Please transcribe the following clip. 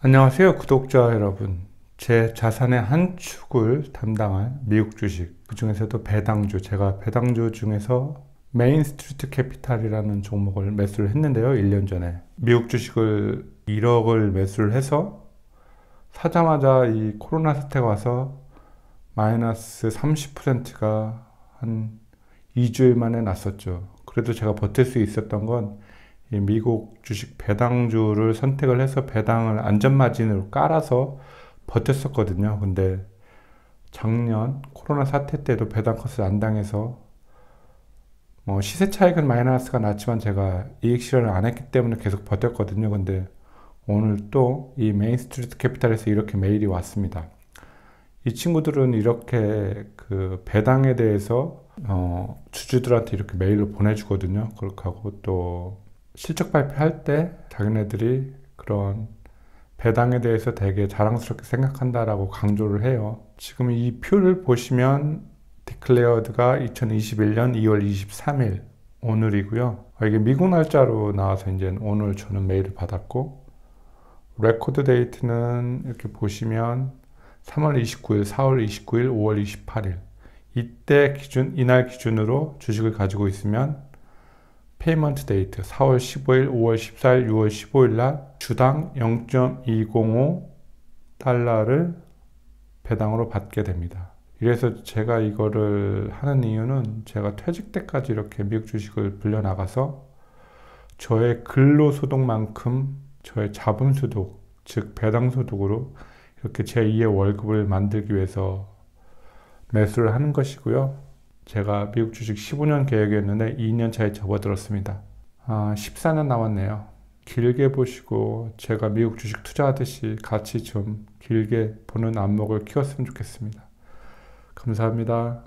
안녕하세요 구독자 여러분 제 자산의 한 축을 담당한 미국 주식 그 중에서도 배당주 제가 배당주 중에서 메인 스트리트 캐피탈이라는 종목을 매수를 했는데요 1년 전에 미국 주식을 1억을 매수를 해서 사자마자 이 코로나 사태 와서 마이너스 30%가 한 2주일 만에 났었죠 그래도 제가 버틸 수 있었던 건 미국 주식 배당주를 선택을 해서 배당을 안전마진으로 깔아서 버텼었거든요. 근데 작년 코로나 사태 때도 배당 컷을 안 당해서 뭐 시세 차익은 마이너스가 났지만 제가 이익 실현을 안 했기 때문에 계속 버텼거든요. 근데 오늘 또 이 메인스트리트 캐피탈에서 이렇게 메일이 왔습니다. 이 친구들은 이렇게 그 배당에 대해서 어, 주주들한테 이렇게 메일로 보내주거든요. 그렇게 하고 또 실적 발표할 때 자기네들이 그런 배당에 대해서 되게 자랑스럽게 생각한다라고 강조를 해요. 지금 이 표를 보시면 디클레어드가 2021년 2월 23일 오늘이고요. 아, 이게 미국 날짜로 나와서 이제 오늘 저는 메일을 받았고 레코드 데이트는 이렇게 보시면 3월 29일, 4월 29일, 5월 28일 이때 기준 이날 기준으로 주식을 가지고 있으면 페이먼트 데이트 4월 15일, 5월 14일, 6월 15일 날 주당 0.205 달러를 배당으로 받게 됩니다. 이래서 제가 이거를 하는 이유는 제가 퇴직 때까지 이렇게 미국 주식을 불려 나가서 저의 근로 소득만큼 저의 자본 소득, 즉 배당 소득으로 이렇게 제2의 월급을 만들기 위해서 매수를 하는 것이고요. 제가 미국 주식 15년 계획이었는데 2년 차에 접어들었습니다. 아, 14년 남았네요. 길게 보시고 제가 미국 주식 투자하듯이 같이 좀 길게 보는 안목을 키웠으면 좋겠습니다. 감사합니다.